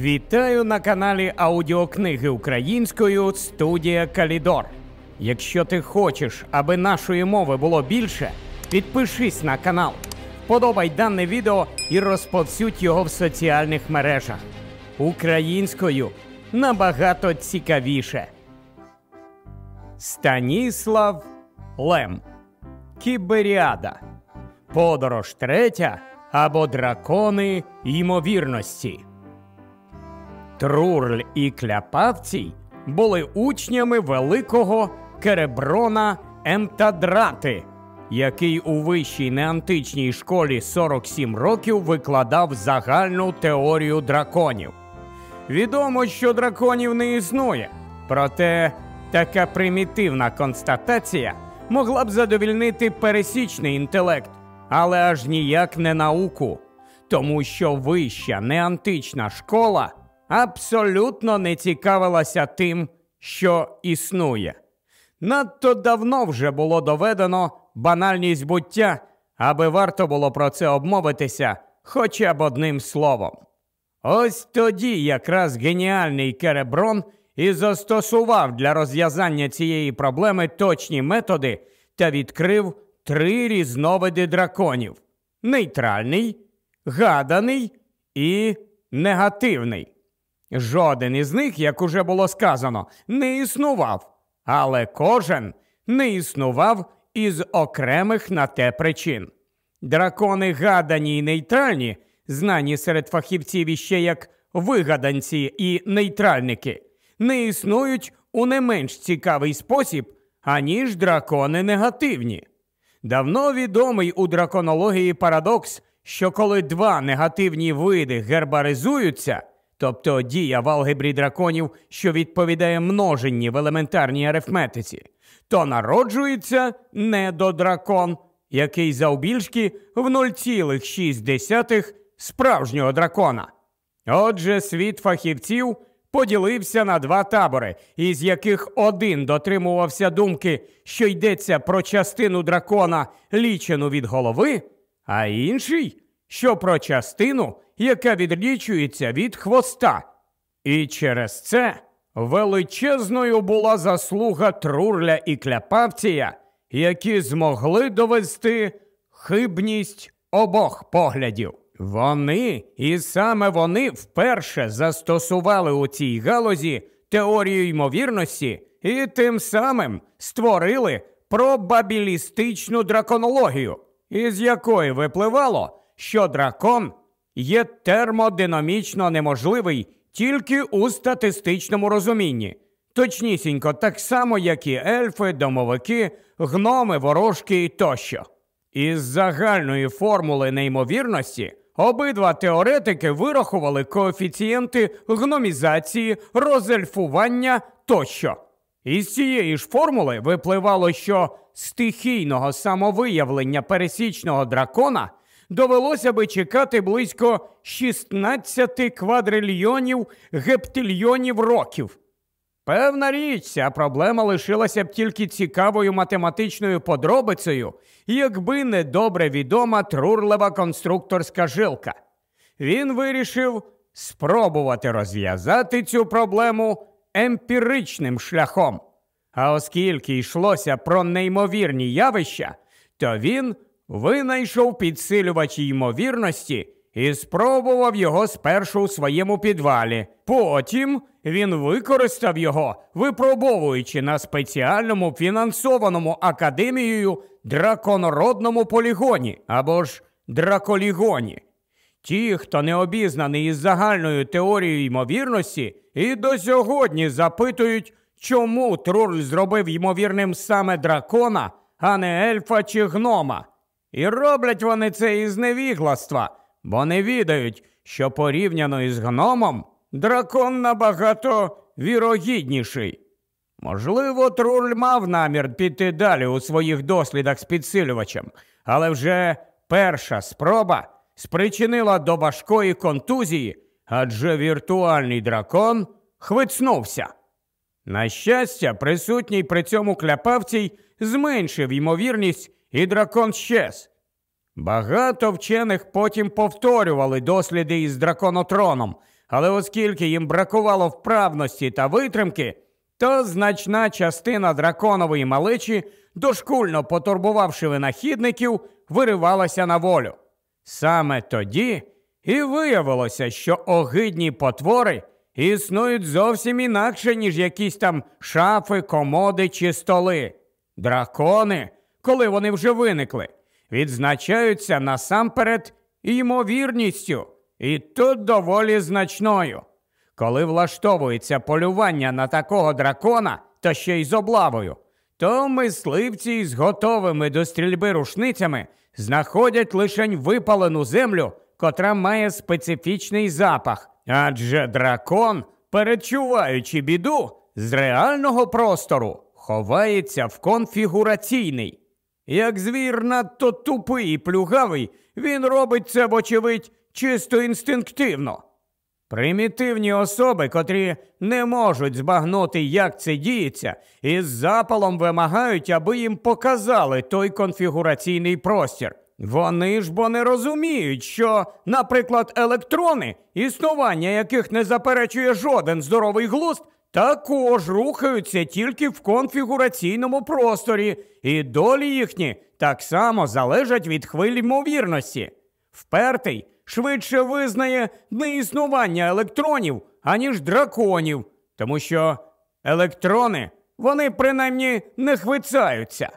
Вітаю на каналі Аудіокниги Українською студія Калідор. Якщо ти хочеш, аби нашої мови було більше, підпишись на канал, подобай дане відео і розповсюдь його в соціальних мережах. Українською набагато цікавіше. Станіслав Лем Кіберіада. Подорож третя або дракони ймовірності. Трурль і кляпавці були учнями великого Кереброна ентадрати, який у вищій неантичній школі 47 років викладав загальну теорію драконів. Відомо, що драконів не існує, проте така примітивна констатація могла б задовільнити пересічний інтелект, але аж ніяк не науку, тому що вища неантична школа абсолютно не цікавилася тим, що існує. Надто давно вже було доведено банальність буття, аби варто було про це обмовитися хоча б одним словом. Ось тоді якраз геніальний Кереброн і застосував для розв'язання цієї проблеми точні методи та відкрив три різновиди драконів: нейтральний, гаданий і негативний. Жоден із них, як уже було сказано, не існував, але кожен не існував із окремих на те причин. Дракони гадані і нейтральні, знані серед фахівців іще як вигаданці і нейтральники, не існують у не менш цікавий спосіб, аніж дракони негативні. Давно відомий у драконології парадокс, що коли два негативні види гербаризуються тобто дія в алгебрі драконів, що відповідає множенні в елементарній арифметиці, то народжується недодракон, який завбільшки в 0,6 справжнього дракона. Отже, світ фахівців поділився на два табори, із яких один дотримувався думки, що йдеться про частину дракона, лічену від голови, а інший, що про частину яка відлічується від хвоста. І через це величезною була заслуга Трурля і Кляпавція, які змогли довести хибність обох поглядів. Вони і саме вони вперше застосували у цій галузі теорію ймовірності і тим самим створили пробабілістичну драконологію, із якої випливало, що дракон є термодинамічно неможливий тільки у статистичному розумінні, точнісінько, так само, як і ельфи, домовики, гноми, ворожки і тощо. Із загальної формули неймовірності. Обидва теоретики вирахували коефіцієнти гномізації, розельфування тощо. Із цієї ж формули випливало, що стихійного самовиявлення пересічного дракона довелося би чекати близько 16 квадрильйонів гептильйонів років. Певна річ, ця проблема лишилася б тільки цікавою математичною подробицею, якби не добре відома трурлива конструкторська жилка. Він вирішив спробувати розв'язати цю проблему емпіричним шляхом. А оскільки йшлося про неймовірні явища, то він винайшов підсилювач ймовірності і спробував його спершу у своєму підвалі. Потім він використав його, випробовуючи на спеціальному фінансованому академією драконородному полігоні або ж драколігоні. Ті, хто не обізнаний із загальною теорією ймовірності, і до сьогодні запитують, чому троль зробив ймовірним саме дракона, а не ельфа чи гнома. І роблять вони це із невігластва, бо не відають, що порівняно із гномом дракон набагато вірогідніший. Можливо, труль мав намір піти далі у своїх дослідах з підсилювачем, але вже перша спроба спричинила до важкої контузії, адже віртуальний дракон хвицнувся. На щастя, присутній при цьому кляпавцій зменшив ймовірність і дракон щез. Багато вчених потім повторювали досліди із драконотроном, але оскільки їм бракувало вправності та витримки, то значна частина драконової малечі, дошкульно потурбувавши винахідників, виривалася на волю. Саме тоді і виявилося, що огидні потвори існують зовсім інакше, ніж якісь там шафи, комоди чи столи. Дракони коли вони вже виникли, відзначаються насамперед ймовірністю, і тут доволі значною. Коли влаштовується полювання на такого дракона, то ще й з облавою, то мисливці з готовими до стрільби рушницями знаходять лишень випалену землю, котра має специфічний запах. Адже дракон, перечуваючи біду, з реального простору ховається в конфігураційний, як звір надто тупий і плюгавий, він робить це, вочевидь, чисто інстинктивно. Примітивні особи, котрі не можуть збагнути, як це діється, із запалом вимагають, аби їм показали той конфігураційний простір. Вони ж бо не розуміють, що, наприклад, електрони, існування яких не заперечує жоден здоровий глузд, також рухаються тільки в конфігураційному просторі, і долі їхні так само залежать від хвиль ймовірності. Впертий швидше визнає неіснування електронів, аніж драконів, тому що електрони вони принаймні не хвицаються.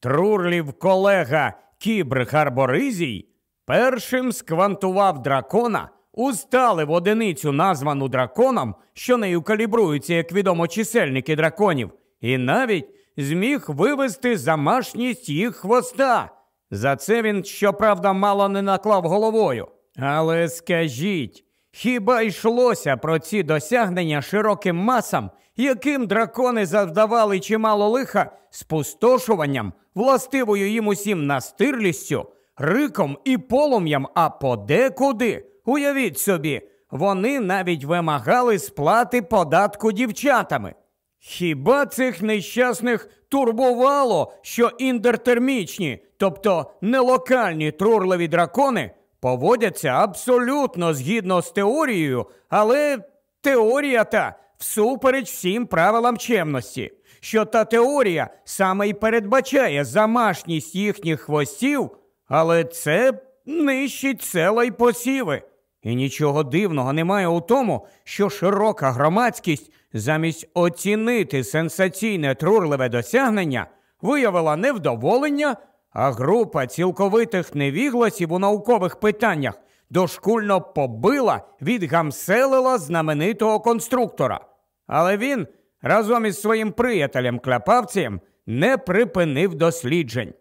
Трурлів колега Кібр Харборизій першим сквантував дракона устали в одиницю, названу драконом, що нею калібруються, як відомо, чисельники драконів, і навіть зміг вивести замашність їх хвоста. За це він, щоправда, мало не наклав головою. Але скажіть, хіба йшлося про ці досягнення широким масам, яким дракони завдавали чимало лиха спустошуванням, властивою їм усім настирлістю, риком і полум'ям, а подекуди Уявіть собі, вони навіть вимагали сплати податку дівчатами. Хіба цих нещасних турбувало, що індертермічні, тобто нелокальні трурливі дракони поводяться абсолютно згідно з теорією, але теорія та всупереч всім правилам чемності, що та теорія саме й передбачає замашність їхніх хвостів, але це нищить села й посіви. І нічого дивного немає у тому, що широка громадськість замість оцінити сенсаційне трурливе досягнення виявила невдоволення, а група цілковитих невігласів у наукових питаннях дошкульно побила, відгамселила знаменитого конструктора. Але він разом із своїм приятелем Кляпавцем не припинив досліджень.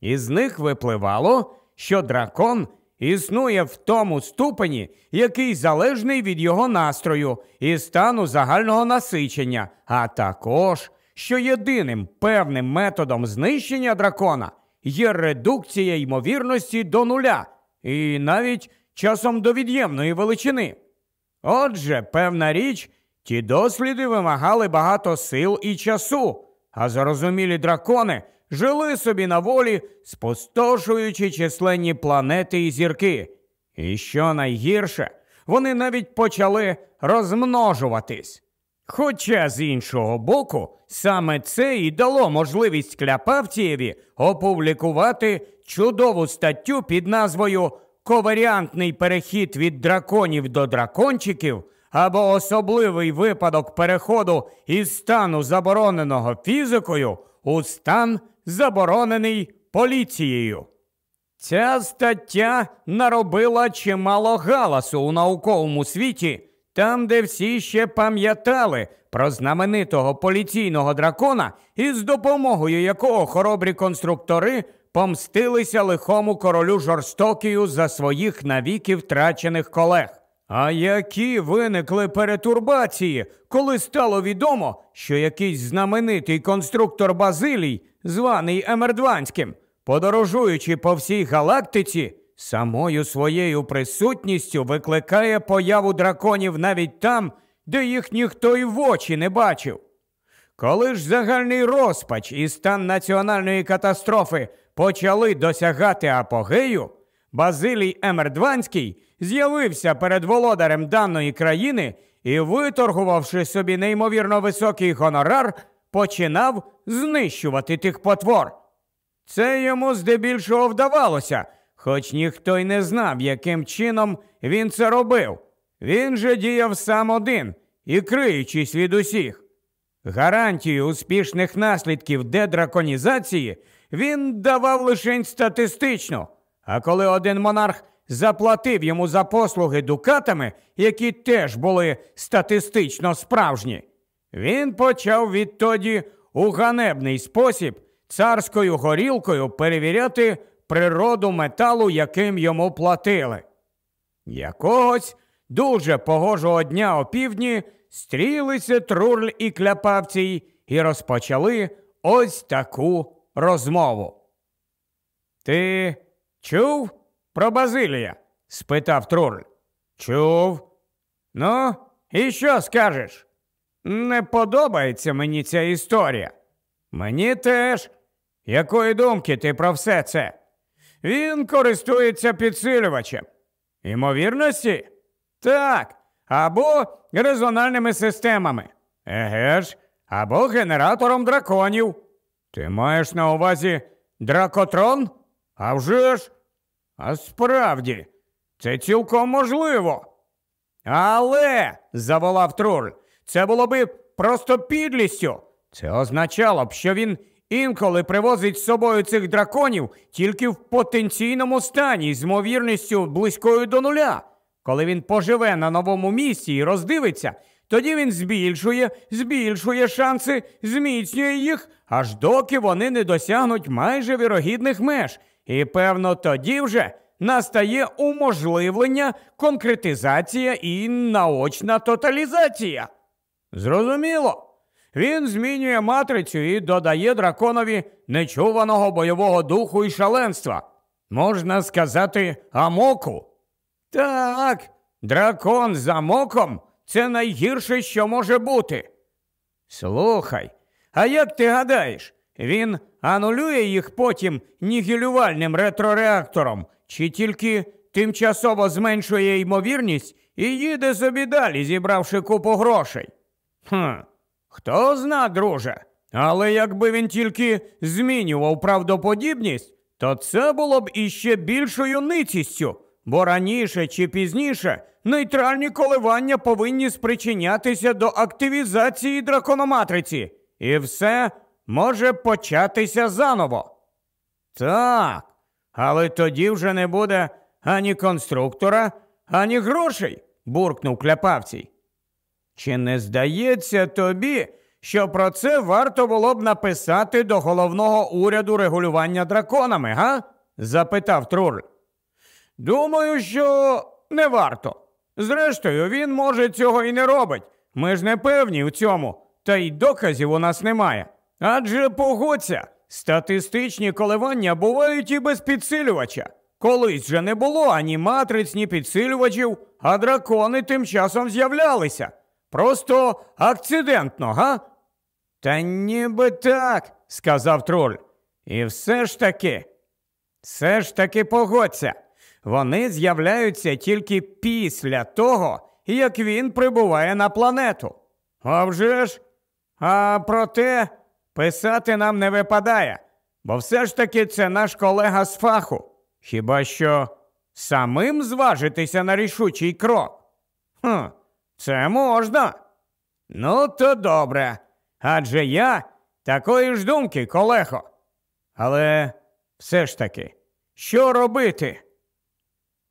Із них випливало, що дракон існує в тому ступені, який залежний від його настрою і стану загального насичення, а також що єдиним певним методом знищення дракона є редукція ймовірності до нуля і навіть часом до від'ємної величини. Отже, певна річ, ті досліди вимагали багато сил і часу, а зарозумілі дракони жили собі на волі, спустошуючи численні планети і зірки. І що найгірше, вони навіть почали розмножуватись. Хоча, з іншого боку, саме це і дало можливість кляпавцієві опублікувати чудову статтю під назвою Коваріантний перехід від драконів до дракончиків або особливий випадок переходу із стану забороненого фізикою у стан заборонений поліцією. Ця стаття наробила чимало галасу у науковому світі, там, де всі ще пам'ятали про знаменитого поліційного дракона, із допомогою якого хоробрі конструктори помстилися лихому королю жорстокію за своїх навіки втрачених колег. А які виникли перетурбації, коли стало відомо, що якийсь знаменитий конструктор Базилій, званий Емердванським, подорожуючи по всій галактиці, самою своєю присутністю викликає появу драконів навіть там, де їх ніхто й в очі не бачив. Коли ж загальний розпач і стан національної катастрофи почали досягати апогею, Базилій Емердванський з'явився перед володарем даної країни і, виторгувавши собі неймовірно високий гонорар, починав знищувати тих потвор. Це йому здебільшого вдавалося, хоч ніхто й не знав, яким чином він це робив. Він же діяв сам один і криючись від усіх. Гарантію успішних наслідків дедраконізації він давав лише статистично. А коли один монарх заплатив йому за послуги дукатами, які теж були статистично справжні, він почав відтоді у ганебний спосіб царською горілкою перевіряти природу металу, яким йому платили. Якогось дуже погожого дня опівдні стрілися трурль і кляпавцій і розпочали ось таку розмову. Ти чув? про Базилія? спитав троль. Чув? Ну, і що скажеш? Не подобається мені ця історія. Мені теж. Якої думки ти про все це? Він користується підсилювачем. Імовірності? Так. Або резональними системами. Еге ж, або генератором драконів. Ти маєш на увазі дракотрон? А вже ж, а справді, це цілком можливо. Але, заволав Труль, це було би просто підлістю. Це означало б, що він інколи привозить з собою цих драконів тільки в потенційному стані, з ймовірністю близькою до нуля. Коли він поживе на новому місці і роздивиться, тоді він збільшує, збільшує шанси, зміцнює їх, аж доки вони не досягнуть майже вірогідних меж. І певно, тоді вже настає уможливлення, конкретизація і наочна тоталізація. Зрозуміло, він змінює матрицю і додає драконові нечуваного бойового духу і шаленства. Можна сказати, амоку. Так, дракон за моком це найгірше, що може бути. Слухай, а як ти гадаєш, він анулює їх потім нігілювальним ретрореактором, чи тільки тимчасово зменшує ймовірність і їде собі далі, зібравши купу грошей. Хм, Хто зна, друже, але якби він тільки змінював правдоподібність, то це було б іще більшою ницістю, бо раніше чи пізніше нейтральні коливання повинні спричинятися до активізації дракономатриці. І все може початися заново. Так, але тоді вже не буде ані конструктора, ані грошей, буркнув кляпавцій. Чи не здається тобі, що про це варто було б написати до головного уряду регулювання драконами, га? запитав Труль. Думаю, що не варто. Зрештою, він, може, цього і не робить. Ми ж не певні в цьому, та й доказів у нас немає. Адже погодься, статистичні коливання бувають і без підсилювача. Колись же не було ані матриць, ні підсилювачів, а дракони тим часом з'являлися. Просто акцидентно, га? Та ніби так, сказав троль. І все ж таки, все ж таки погодься. Вони з'являються тільки після того, як він прибуває на планету. А вже ж, а проте. Писати нам не випадає, бо все ж таки це наш колега з фаху. Хіба що самим зважитися на рішучий крок? Хм, Це можна. Ну, то добре. Адже я такої ж думки, колего. Але все ж таки, що робити?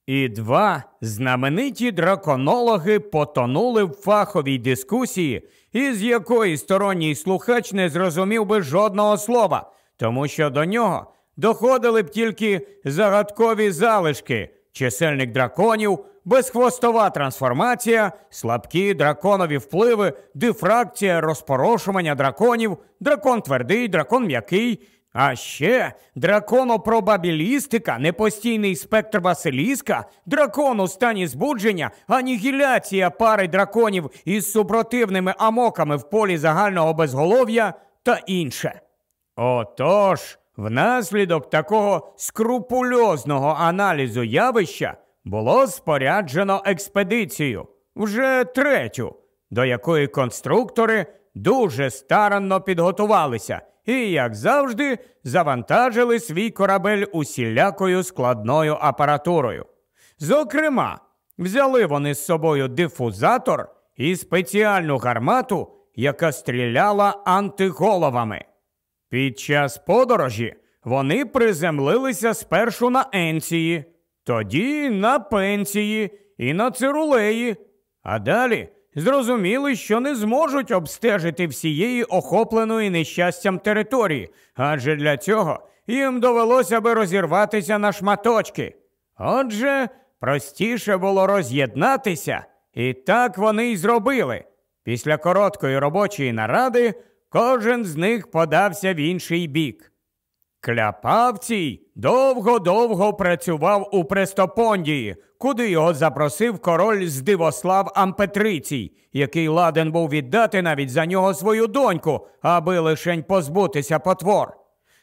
І два знамениті драконологи потонули в фаховій дискусії, із якої сторонній слухач не зрозумів би жодного слова, тому що до нього доходили б тільки загадкові залишки, чисельник драконів, безхвостова трансформація, слабкі драконові впливи, дифракція розпорошування драконів, дракон твердий, дракон м'який, а ще драконопробабілістика, непостійний спектр Василіска, дракон у стані збудження, анігіляція пари драконів із супротивними амоками в полі загального безголов'я та інше. Отож, внаслідок такого скрупульозного аналізу явища було споряджено експедицію, вже третю, до якої конструктори дуже старанно підготувалися і, як завжди, завантажили свій корабель усілякою складною апаратурою. Зокрема, взяли вони з собою дифузатор і спеціальну гармату, яка стріляла антиголовами. Під час подорожі вони приземлилися спершу на Енції, тоді на пенсії і на цирулеї, а далі Зрозуміли, що не зможуть обстежити всієї охопленої нещастям території, адже для цього їм довелося би розірватися на шматочки. Отже, простіше було роз'єднатися, і так вони й зробили. Після короткої робочої наради кожен з них подався в інший бік. Кляпавцій довго-довго працював у Престопондії, куди його запросив король Здивослав Ампетрицій, який ладен був віддати навіть за нього свою доньку, аби лишень позбутися потвор.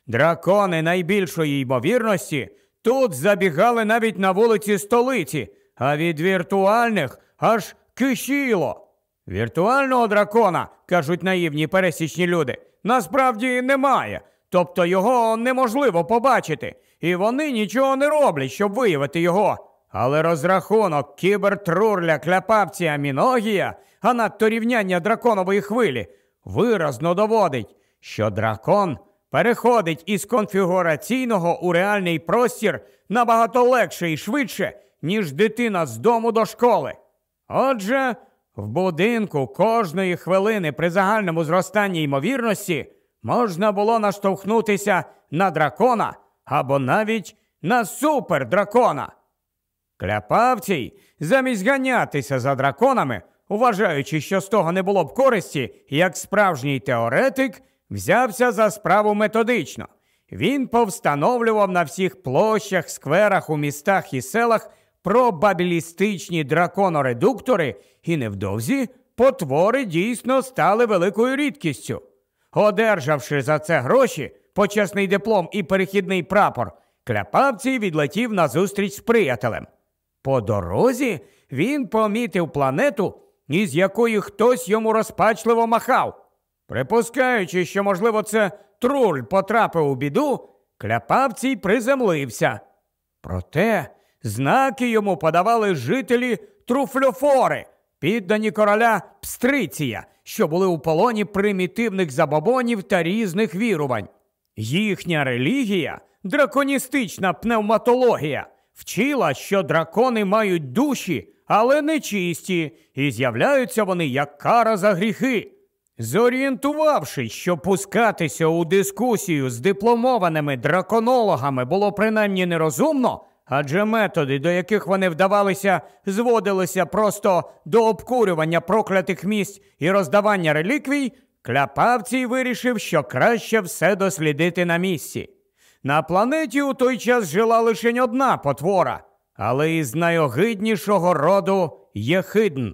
Дракони найбільшої ймовірності тут забігали навіть на вулиці столиці, а від віртуальних аж кишіло. Віртуального дракона, кажуть наївні пересічні люди, насправді немає. Тобто його неможливо побачити, і вони нічого не роблять, щоб виявити його. Але розрахунок кібертрурля, кляпавці аміногія, а надто рівняння драконової хвилі, виразно доводить, що дракон переходить із конфігураційного у реальний простір набагато легше і швидше, ніж дитина з дому до школи. Отже, в будинку кожної хвилини при загальному зростанні ймовірності можна було наштовхнутися на дракона або навіть на супердракона. Кляпавцій, замість ганятися за драконами, вважаючи, що з того не було б користі, як справжній теоретик, взявся за справу методично. Він повстановлював на всіх площах, скверах, у містах і селах пробабілістичні драконоредуктори, і невдовзі потвори дійсно стали великою рідкістю. Одержавши за це гроші, почесний диплом і перехідний прапор, кляпавці відлетів на зустріч з приятелем. По дорозі він помітив планету, із якої хтось йому розпачливо махав. Припускаючи, що, можливо, це труль потрапив у біду, кляпавцій приземлився. Проте знаки йому подавали жителі Труфльофори – піддані короля Пстриція, що були у полоні примітивних забобонів та різних вірувань. Їхня релігія, драконістична пневматологія, вчила, що дракони мають душі, але не чисті, і з'являються вони як кара за гріхи. Зорієнтувавшись, що пускатися у дискусію з дипломованими драконологами було принаймні нерозумно, Адже методи, до яких вони вдавалися, зводилися просто до обкурювання проклятих місць і роздавання реліквій, кляпавцій вирішив, що краще все дослідити на місці. На планеті у той час жила лише одна потвора, але із найогиднішого роду єхидн.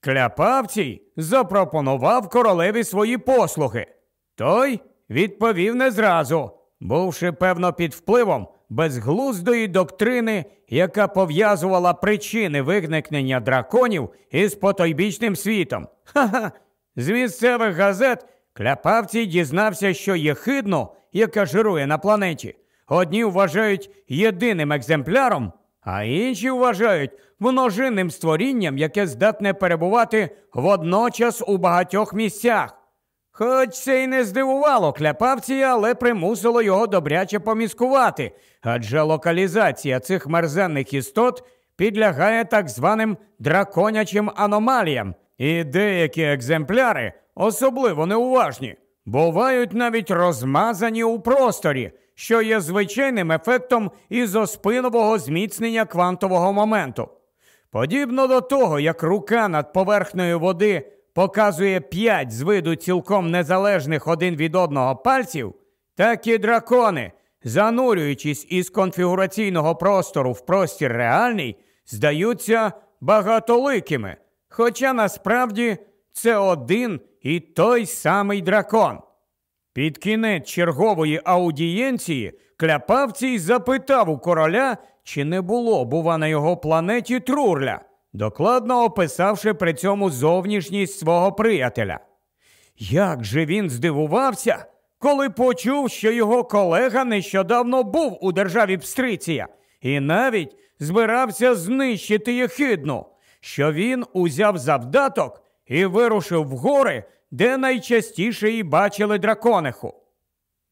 Кляпавцій запропонував королеві свої послуги. Той відповів не зразу, бувши певно під впливом безглуздої доктрини, яка пов'язувала причини виникнення драконів із потойбічним світом. Ха-ха! З місцевих газет кляпавці дізнався, що є хидно, яке жирує на планеті. Одні вважають єдиним екземпляром, а інші вважають множинним створінням, яке здатне перебувати водночас у багатьох місцях. Хоч це й не здивувало кляпавці, але примусило його добряче поміскувати, адже локалізація цих мерзенних істот підлягає так званим драконячим аномаліям, і деякі екземпляри особливо неуважні, бувають навіть розмазані у просторі, що є звичайним ефектом ізоспинового зміцнення квантового моменту. Подібно до того, як рука над поверхнею води показує п'ять з виду цілком незалежних один від одного пальців, так і дракони, занурюючись із конфігураційного простору в простір реальний, здаються багатоликими. Хоча насправді це один і той самий дракон. Під кінець чергової аудієнції кляпавцій запитав у короля, чи не було, бува, на його планеті трурля докладно описавши при цьому зовнішність свого приятеля. Як же він здивувався, коли почув, що його колега нещодавно був у державі Пстриція і навіть збирався знищити Єхидну, що він узяв завдаток і вирушив в гори, де найчастіше і бачили дракониху.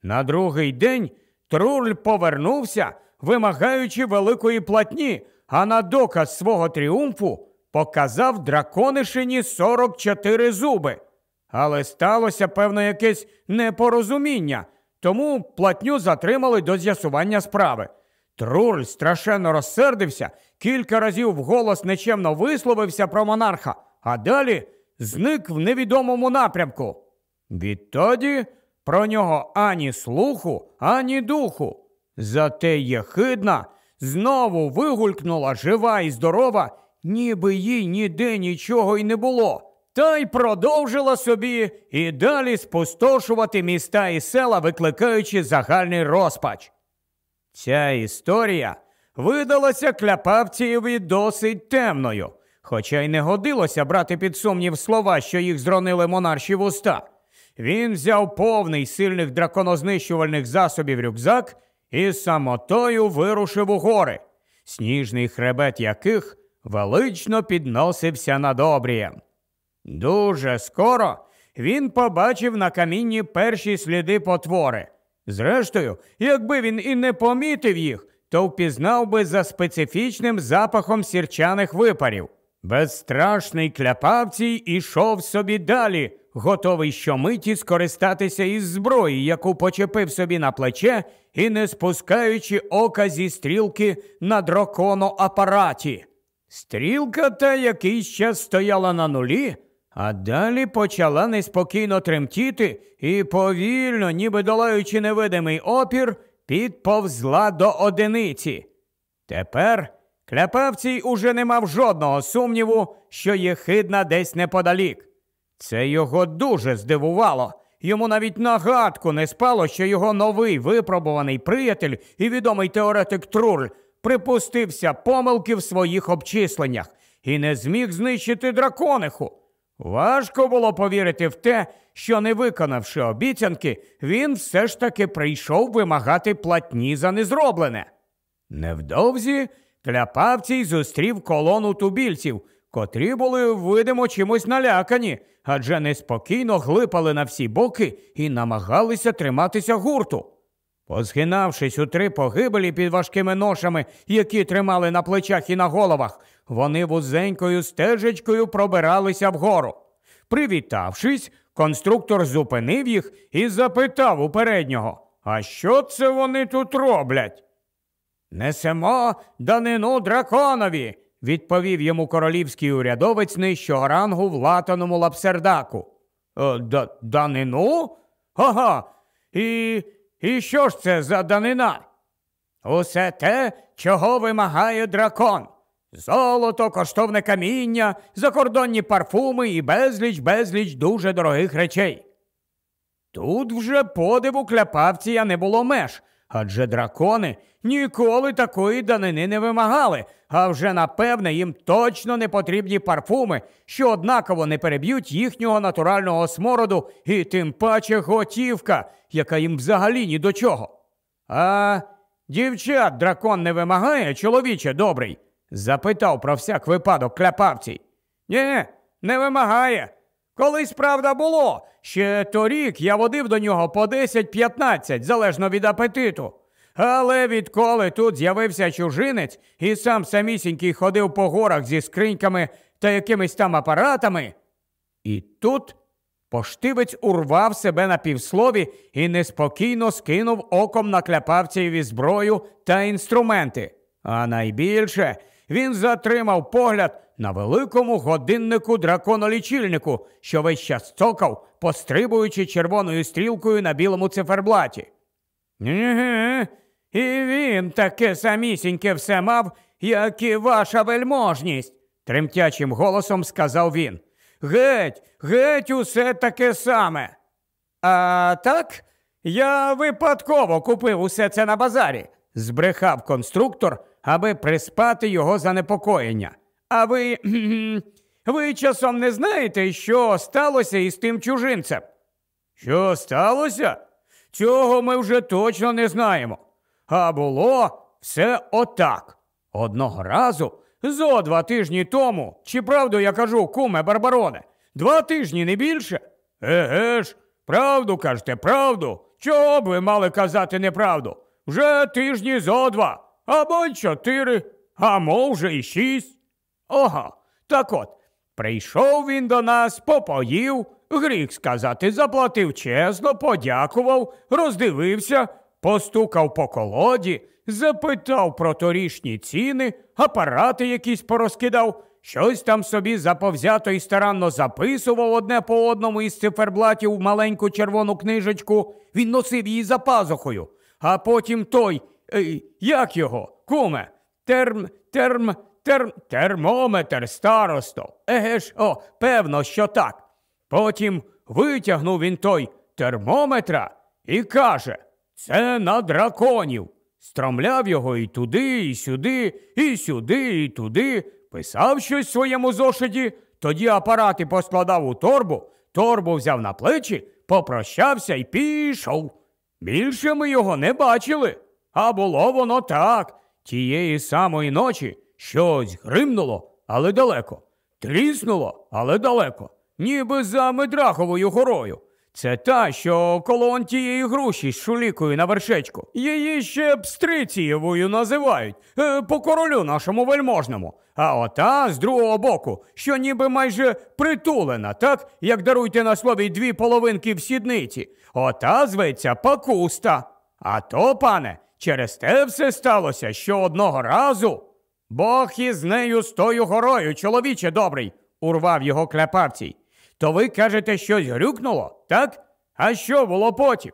На другий день Труль повернувся, вимагаючи великої платні а на доказ свого тріумфу показав драконишині 44 зуби. Але сталося певно якесь непорозуміння, тому платню затримали до з'ясування справи. Труль страшенно розсердився, кілька разів вголос нечемно висловився про монарха, а далі зник в невідомому напрямку. Відтоді про нього ані слуху, ані духу. Зате є хидна знову вигулькнула жива і здорова, ніби їй ніде нічого й не було, та й продовжила собі і далі спустошувати міста і села, викликаючи загальний розпач. Ця історія видалася кляпавцієві досить темною, хоча й не годилося брати під сумнів слова, що їх зронили монарші вуста. Він взяв повний сильних драконознищувальних засобів рюкзак і самотою вирушив у гори, сніжний хребет яких велично підносився над обрієм. Дуже скоро він побачив на камінні перші сліди потвори. Зрештою, якби він і не помітив їх, то впізнав би за специфічним запахом сірчаних випарів. Безстрашний кляпавцій ішов собі далі, готовий щомиті скористатися із зброї, яку почепив собі на плече і не спускаючи ока зі стрілки на драконоапараті. Стрілка та якийсь час стояла на нулі, а далі почала неспокійно тремтіти і повільно, ніби долаючи невидимий опір, підповзла до одиниці. Тепер Кляпавцій уже не мав жодного сумніву, що єхидна десь неподалік. Це його дуже здивувало. Йому навіть нагадку не спало, що його новий випробуваний приятель і відомий теоретик Труль припустився помилки в своїх обчисленнях і не зміг знищити дракониху. Важко було повірити в те, що, не виконавши обіцянки, він все ж таки прийшов вимагати платні за незроблене. Невдовзі Кляпавцій зустрів колону тубільців, котрі були видимо чимось налякані, адже неспокійно глипали на всі боки і намагалися триматися гурту. Позгинавшись у три погибелі під важкими ношами, які тримали на плечах і на головах, вони вузенькою стежечкою пробиралися вгору. Привітавшись, конструктор зупинив їх і запитав у переднього: А що це вони тут роблять? Несемо данину драконові, відповів йому королівський урядовець нижчого рангу в латаному лапсердаку. Е, «Д Данину? Ага. І і що ж це за данина? Усе те, чого вимагає дракон. Золото, коштовне каміння, закордонні парфуми і безліч, безліч дуже дорогих речей. Тут вже подиву кляпавція не було меж. Адже дракони ніколи такої данини не вимагали, а вже напевне їм точно не потрібні парфуми, що однаково не переб'ють їхнього натурального смороду і тим паче готівка, яка їм взагалі ні до чого. А дівчат дракон не вимагає, чоловіче добрий? запитав про всяк випадок кляпавці. Ні, не вимагає, Колись правда було. Ще торік я водив до нього по 10-15, залежно від апетиту. Але відколи тут з'явився чужинець і сам самісінький ходив по горах зі скриньками та якимись там апаратами. І тут поштивець урвав себе на півслові і неспокійно скинув оком на кляпавцеві зброю та інструменти. А найбільше він затримав погляд на великому годиннику драконолічильнику, що весь час цокав, пострибуючи червоною стрілкою на білому циферблаті. «Ні-гі, І він таке самісіньке все мав, як і ваша вельможність, тремтячим голосом сказав він. Геть, геть, усе таке саме. А так, я випадково купив усе це на базарі, збрехав конструктор, аби приспати його занепокоєння. А ви ви часом не знаєте, що сталося із тим чужинцем? Що сталося? Цього ми вже точно не знаємо. А було все отак. Одного разу зо два тижні тому, чи правду я кажу, куме Барбароне, два тижні не більше? Еге ж, правду кажете, правду. Чого б ви мали казати неправду? Вже тижні зо два, або чотири, а може і шість. Ага, так от. Прийшов він до нас, попоїв, гріх сказати, заплатив чесно, подякував, роздивився, постукав по колоді, запитав про торішні ціни, апарати якісь порозкидав, щось там собі заповзято і старанно записував одне по одному із циферблатів в маленьку червону книжечку. Він носив її за пазухою, а потім той. Як його, куме? Терм, терм, Тер... Термометр, старосто. Еге ж, о, певно, що так. Потім витягнув він той термометра і каже Це на драконів. Стромляв його і туди, і сюди, і сюди, і туди, писав щось в своєму зошиті, тоді апарати поскладав у торбу, торбу взяв на плечі, попрощався і пішов. Більше ми його не бачили. А було воно так. Тієї самої ночі Щось гримнуло, але далеко. Тріснуло, але далеко. Ніби за Медраховою горою. Це та, що колон тієї груші з шулікою на вершечку. Її ще Пстрицієвою називають е, по королю нашому вельможному. А ота з другого боку, що ніби майже притулена, так як даруйте на слові дві половинки в сідниці. Ота зветься пакуста. А то, пане, через те все сталося, що одного разу. Бог із нею з тою горою, чоловіче добрий, урвав його кляпавцій. То ви кажете, щось грюкнуло, так? А що було потім?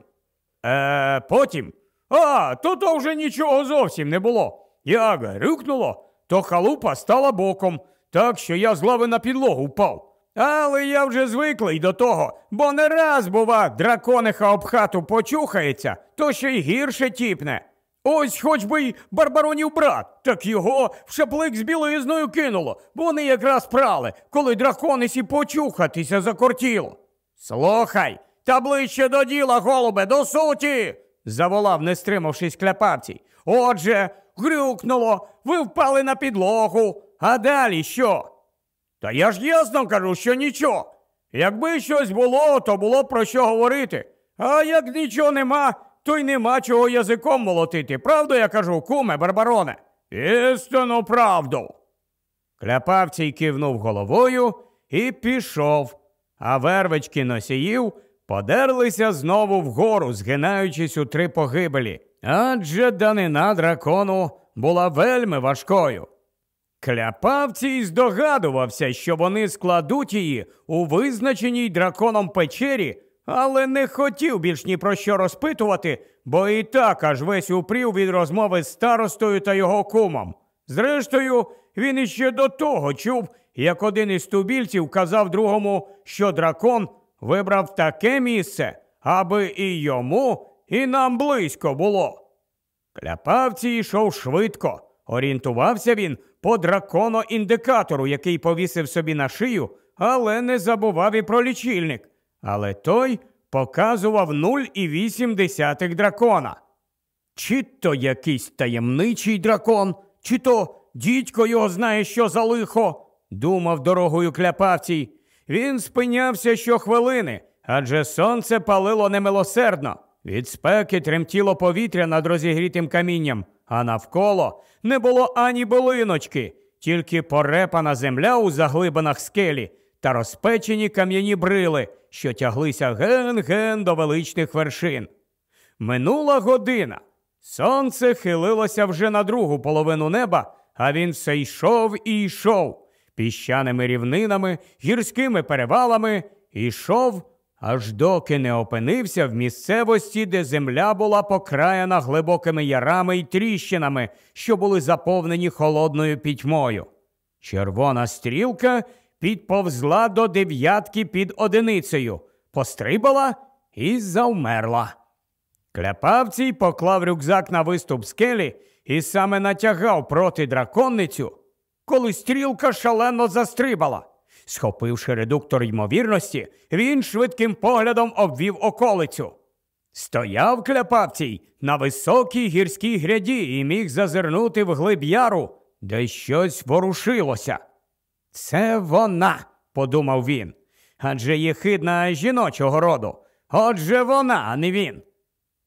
Е, потім? А, то то вже нічого зовсім не було. Як грюкнуло, то халупа стала боком, так що я з лави на підлогу впав. Але я вже звиклий до того, бо не раз, бува, дракониха об хату почухається, то ще й гірше тіпне. Ось хоч би й барбаронів брат, так його в шаплик з білоїзною кинуло, бо вони якраз прали, коли драконисі почухатися за закортіло. Слухай, та ближче до діла, голубе, до суті. заволав, не стримавшись кляпавцій. Отже, грюкнуло, ви впали на підлогу. А далі що? Та я ж ясно кажу, що нічого. Якби щось було, то було про що говорити. А як нічого нема то й нема чого язиком молотити. Правду я кажу, куме Барбароне? Істину правду. Кляпавцій кивнув головою і пішов, а вервички носіїв подерлися знову вгору, згинаючись у три погибелі. Адже данина дракону була вельми важкою. Кляпавцій здогадувався, що вони складуть її у визначеній драконом печері але не хотів більш ні про що розпитувати, бо і так аж весь упрів від розмови з старостою та його кумом. Зрештою, він іще до того чув, як один із тубільців казав другому, що дракон вибрав таке місце, аби і йому, і нам близько було. Кляпавці йшов швидко. Орієнтувався він по драконоіндикатору, який повісив собі на шию, але не забував і про лічильник але той показував 0,8 дракона. Чи то якийсь таємничий дракон, чи то дідько його знає, що за лихо, думав дорогою кляпавцій. Він спинявся щохвилини, адже сонце палило немилосердно. Від спеки тремтіло повітря над розігрітим камінням, а навколо не було ані болиночки, тільки порепана земля у заглибинах скелі та розпечені кам'яні брили, що тяглися ген-ген до величних вершин. Минула година. Сонце хилилося вже на другу половину неба, а він все йшов і йшов піщаними рівнинами, гірськими перевалами, йшов, аж доки не опинився в місцевості, де земля була покраяна глибокими ярами і тріщинами, що були заповнені холодною пітьмою. Червона стрілка підповзла до дев'ятки під одиницею, пострибала і завмерла. Кляпавцій поклав рюкзак на виступ скелі і саме натягав проти драконницю, коли стрілка шалено застрибала. Схопивши редуктор ймовірності, він швидким поглядом обвів околицю. Стояв кляпавцій на високій гірській гряді і міг зазирнути в глиб яру, де щось ворушилося. Це вона, подумав він. Адже є хидна жіночого роду. Отже вона, а не він.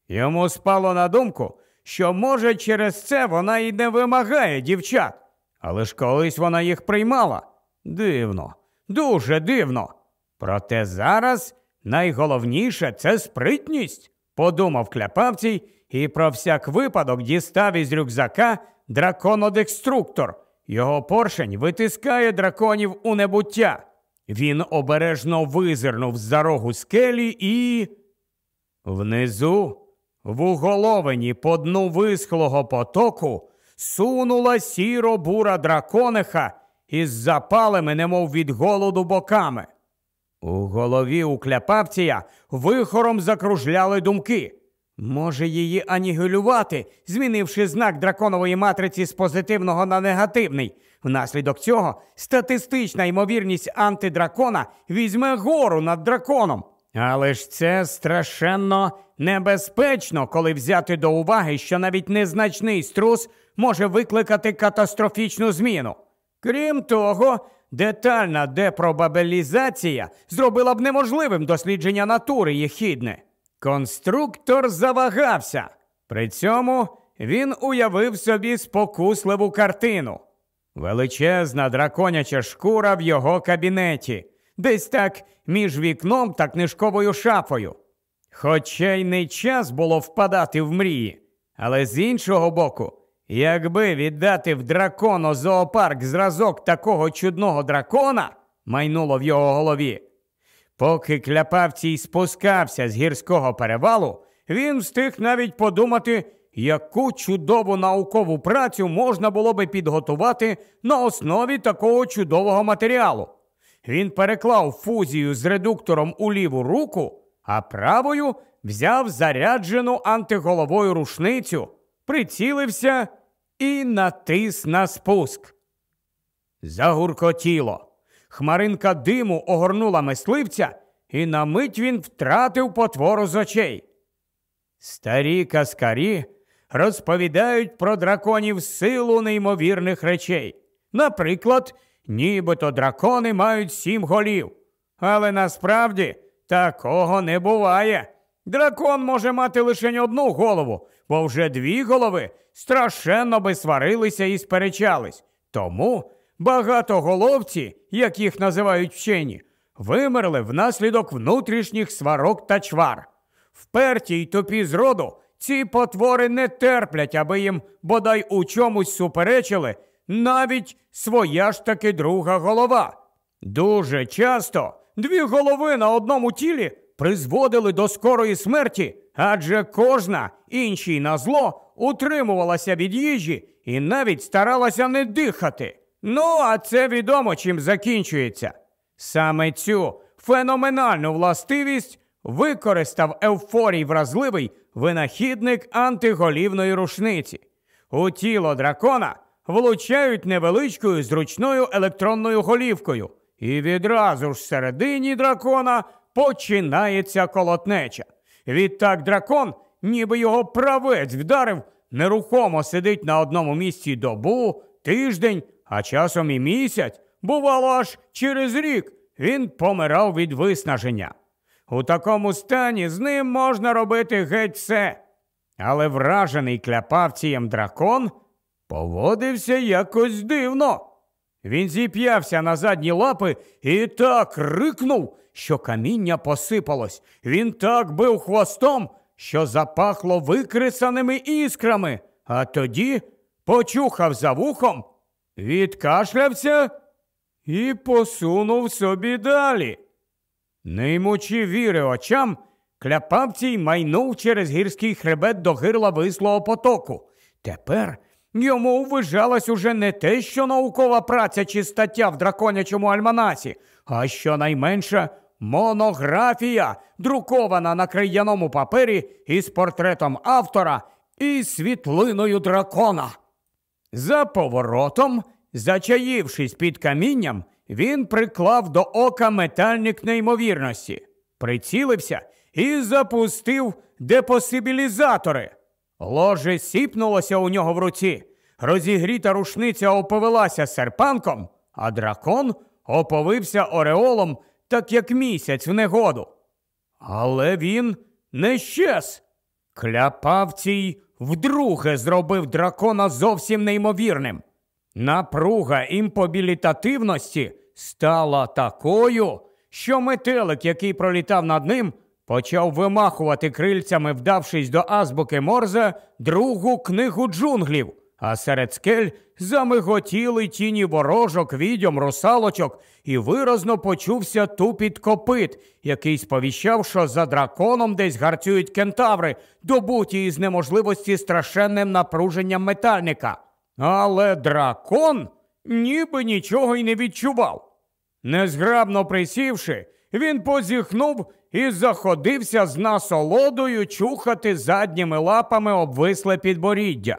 Йому спало на думку, що, може, через це вона і не вимагає дівчат, але ж колись вона їх приймала. Дивно, дуже дивно. Проте зараз найголовніше це спритність, подумав кляпавцій і про всяк випадок дістав із рюкзака драконодекструктор, його поршень витискає драконів у небуття. Він обережно визирнув за рогу скелі і. Внизу, в уголовині по дну висхлого потоку, сунула сіро бура дракониха із запалими, немов від голоду боками. У голові у кляпавція вихором закружляли думки. Може її анігілювати, змінивши знак драконової матриці з позитивного на негативний. Внаслідок цього статистична ймовірність антидракона візьме гору над драконом. Але ж це страшенно небезпечно, коли взяти до уваги, що навіть незначний струс може викликати катастрофічну зміну. Крім того, детальна депробабелізація зробила б неможливим дослідження натури їх хідне. Конструктор завагався. При цьому він уявив собі спокусливу картину. Величезна драконяча шкура в його кабінеті, десь так між вікном та книжковою шафою. Хоча й не час було впадати в мрії, але з іншого боку, якби віддати в дракону зоопарк зразок такого чудного дракона, майнуло в його голові, Поки кляпавцій спускався з гірського перевалу, він встиг навіть подумати, яку чудову наукову працю можна було би підготувати на основі такого чудового матеріалу. Він переклав фузію з редуктором у ліву руку, а правою взяв заряджену антиголовою рушницю, прицілився і натис на спуск. Загуркотіло. Хмаринка диму огорнула мисливця, і на мить він втратив потвору з очей. Старі каскарі розповідають про драконів силу неймовірних речей. Наприклад, нібито дракони мають сім голів. Але насправді такого не буває. Дракон може мати лише одну голову, бо вже дві голови страшенно би сварилися і сперечались. Тому Багатоголовці, як їх називають вчені, вимерли внаслідок внутрішніх сварок та чвар. Вперті й топі з роду ці потвори не терплять, аби їм бодай у чомусь суперечили навіть своя ж таки друга голова. Дуже часто дві голови на одному тілі призводили до скорої смерті, адже кожна іншій на зло утримувалася від їжі і навіть старалася не дихати. Ну, а це відомо чим закінчується. Саме цю феноменальну властивість використав Евфорій вразливий винахідник антиголівної рушниці. У тіло дракона влучають невеличкою зручною електронною голівкою, і відразу ж середині дракона починається колотнеча. Відтак дракон, ніби його правець вдарив, нерухомо сидить на одному місці добу, тиждень а часом і місяць, бувало, аж через рік він помирав від виснаження. У такому стані з ним можна робити геть все. Але вражений кляпавцієм дракон поводився якось дивно. Він зіп'явся на задні лапи і так рикнув, що каміння посипалось. Він так бив хвостом, що запахло викресаними іскрами, а тоді почухав за вухом відкашлявся і посунув собі далі. Не ймучи віри очам, кляпавцій майнув через гірський хребет до гирла вислого потоку. Тепер йому ввижалась уже не те, що наукова праця чи стаття в драконячому альманасі, а щонайменше монографія, друкована на краяному папері із портретом автора і світлиною дракона. За поворотом, зачаївшись під камінням, він приклав до ока метальник неймовірності, прицілився і запустив депосибілізатори. Ложе сіпнулося у нього в руці. Розігріта рушниця оповелася серпанком, а дракон оповився ореолом, так як місяць в негоду. Але він не щез. Кляпав цій вдруге зробив дракона зовсім неймовірним. Напруга імпобілітативності стала такою, що метелик, який пролітав над ним, почав вимахувати крильцями, вдавшись до азбуки Морзе, другу книгу джунглів а серед скель замиготіли тіні ворожок, відьом, русалочок, і виразно почувся тупіт копит, який сповіщав, що за драконом десь гарцюють кентаври, добуті із неможливості страшенним напруженням метальника. Але дракон ніби нічого й не відчував. Незграбно присівши, він позіхнув і заходився з насолодою чухати задніми лапами обвисле підборіддя.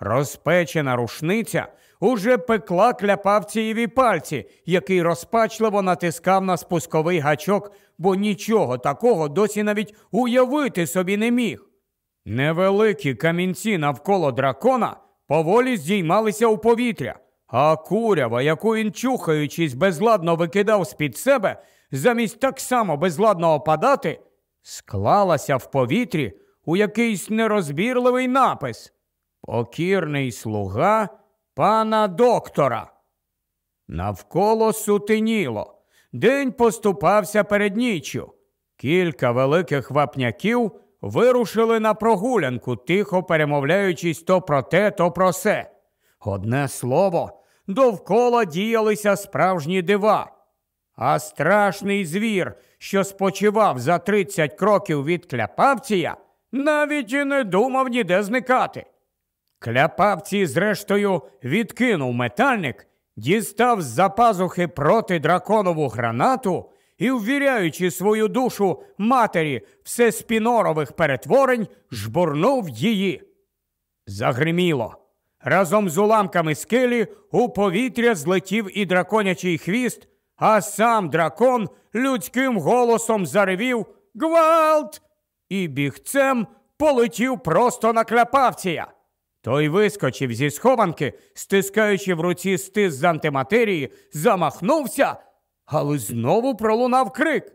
Розпечена рушниця уже пекла кляпавцієві пальці, який розпачливо натискав на спусковий гачок, бо нічого такого досі навіть уявити собі не міг. Невеликі камінці навколо дракона поволі здіймалися у повітря, а курява, яку він чухаючись безладно викидав з під себе, замість так само безладно опадати, склалася в повітрі у якийсь нерозбірливий напис покірний слуга пана доктора. Навколо сутеніло. День поступався перед ніччю. Кілька великих вапняків вирушили на прогулянку, тихо перемовляючись то про те, то про се. Одне слово, довкола діялися справжні дива. А страшний звір, що спочивав за 30 кроків від кляпавція, навіть і не думав ніде зникати. Кляпавці, зрештою, відкинув метальник, дістав з за пазухи проти драконову гранату і, ввіряючи свою душу матері всеспінорових перетворень, жбурнув її. Загриміло. Разом з уламками скелі у повітря злетів і драконячий хвіст, а сам дракон людським голосом заревів Гвалт! і бігцем полетів просто на кляпавція. Той вискочив зі схованки, стискаючи в руці стис з антиматерії, замахнувся, але знову пролунав крик.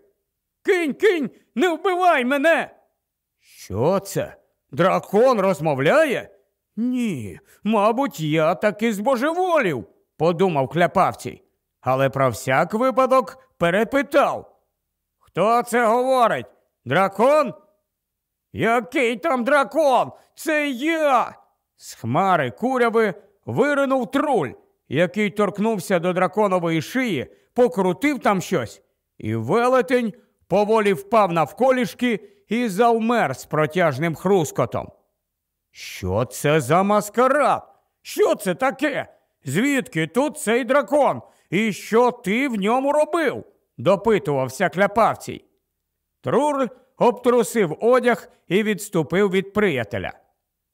Кинь, кинь, не вбивай мене. Що це? Дракон розмовляє? Ні, мабуть, я таки збожеволів, подумав кляпавцій. Але про всяк випадок перепитав. Хто це говорить? Дракон? Який там дракон? Це я. З хмари куряви виринув труль, який торкнувся до драконової шиї, покрутив там щось, і велетень поволі впав навколішки і завмер з протяжним хрускотом. Що це за маскарад? Що це таке? Звідки тут цей дракон? І що ти в ньому робив? допитувався кляпавцій. Труль обтрусив одяг і відступив від приятеля.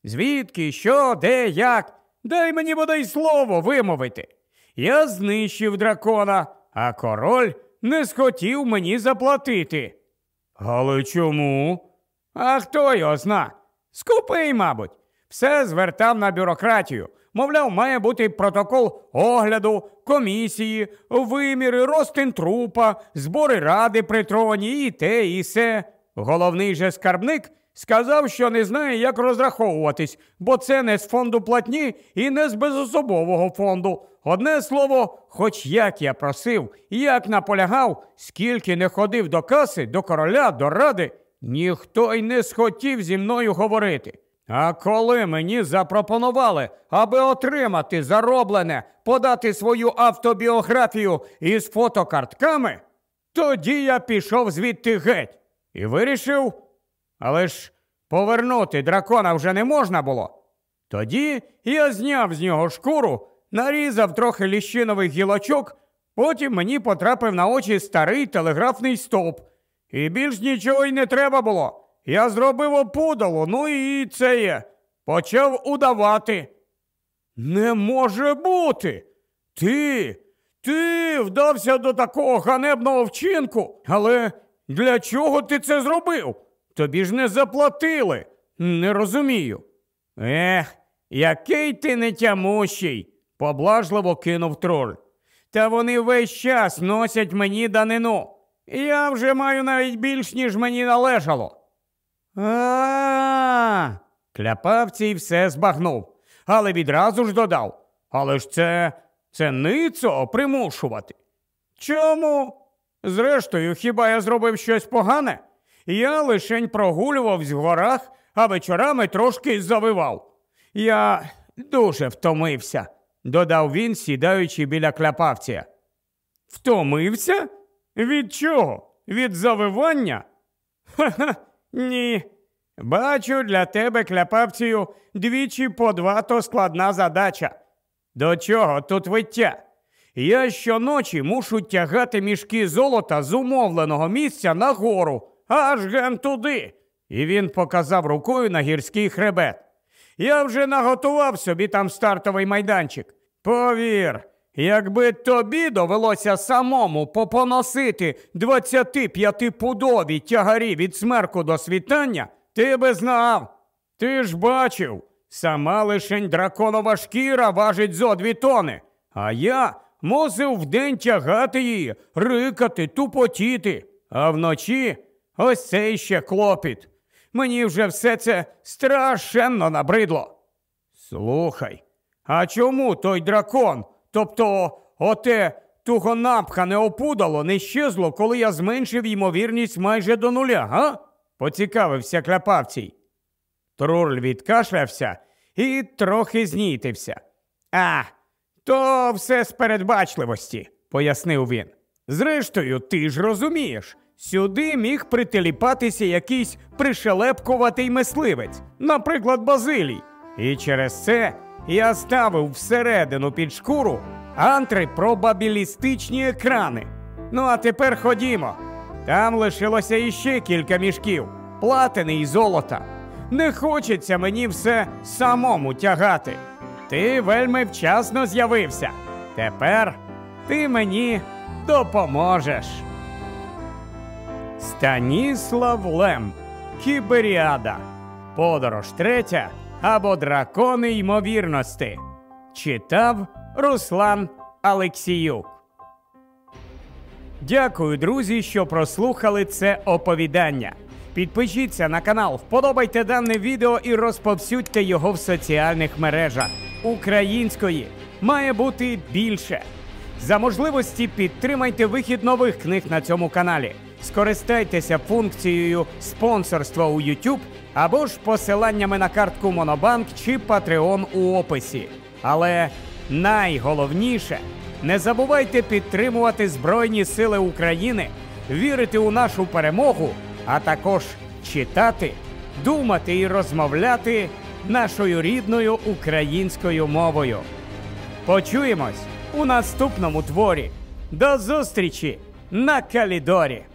Звідки, що, де, як? Дай мені бодай слово вимовити. Я знищив дракона, а король не схотів мені заплатити. Але чому? А хто його зна? Скупий, мабуть, все звертав на бюрократію. Мовляв, має бути протокол огляду, комісії, виміри, ростин трупа, збори ради при троні і те, і се. Головний же скарбник Сказав, що не знає, як розраховуватись, бо це не з фонду платні і не з безособового фонду. Одне слово, хоч як я просив, як наполягав, скільки не ходив до каси, до короля, до ради, ніхто й не схотів зі мною говорити. А коли мені запропонували, аби отримати зароблене, подати свою автобіографію із фотокартками, тоді я пішов звідти геть і вирішив. Але ж повернути дракона вже не можна було. Тоді я зняв з нього шкуру, нарізав трохи ліщинових гілочок, потім мені потрапив на очі старий телеграфний стовп. І більш нічого й не треба було. Я зробив опудало, ну і це є. Почав удавати. Не може бути. Ти, ти вдався до такого ганебного вчинку, але для чого ти це зробив? Тобі ж не заплатили. Не розумію. Ех, який ти нетямущий, поблажливо кинув троль. Та вони весь час носять мені данину. Я вже маю навіть більш, ніж мені належало. А, -а, -а, -а все збагнув, але відразу ж додав. Але ж це це ницо примушувати. Чому? Зрештою, хіба я зробив щось погане? Я лишень прогулювавсь в горах, а вечорами трошки завивав. Я дуже втомився, додав він, сідаючи біля кляпавця. Втомився? Від чого? Від завивання? Ха-ха, ні. Бачу, для тебе, кляпавцію, двічі по два то складна задача. До чого тут виття? Я щоночі мушу тягати мішки золота з умовленого місця на гору, аж ген туди. І він показав рукою на гірський хребет. Я вже наготував собі там стартовий майданчик. Повір, якби тобі довелося самому попоносити 25-пудові тягарі від смерку до світання, ти би знав. Ти ж бачив, сама лишень драконова шкіра важить зо дві тони, а я мусив вдень тягати її, рикати, тупотіти, а вночі. Ось це іще клопіт. Мені вже все це страшенно набридло. Слухай, а чому той дракон, тобто оте тугонапхане опудало не щезло, коли я зменшив ймовірність майже до нуля, га? поцікавився кляпавцій. Труль відкашлявся і трохи знітився. А, то все з передбачливості, пояснив він. Зрештою, ти ж розумієш, Сюди міг прителіпатися якийсь пришелепкуватий мисливець, наприклад, Базилій. І через це я ставив всередину під шкуру антипробабілістичні екрани. Ну а тепер ходімо. Там лишилося іще кілька мішків, платини і золота. Не хочеться мені все самому тягати. Ти вельми вчасно з'явився. Тепер ти мені допоможеш. Станіслав Лем, Кіберіада, Подорож третя або Дракони ймовірності. Читав Руслан Алексіюк. Дякую, друзі, що прослухали це оповідання. Підпишіться на канал, вподобайте дане відео і розповсюдьте його в соціальних мережах. Української має бути більше. За можливості підтримайте вихід нових книг на цьому каналі скористайтеся функцією спонсорства у YouTube або ж посиланнями на картку Монобанк чи Patreon у описі. Але найголовніше не забувайте підтримувати Збройні Сили України, вірити у нашу перемогу, а також читати, думати і розмовляти нашою рідною українською мовою. Почуємось у наступному творі. До зустрічі на Калідорі!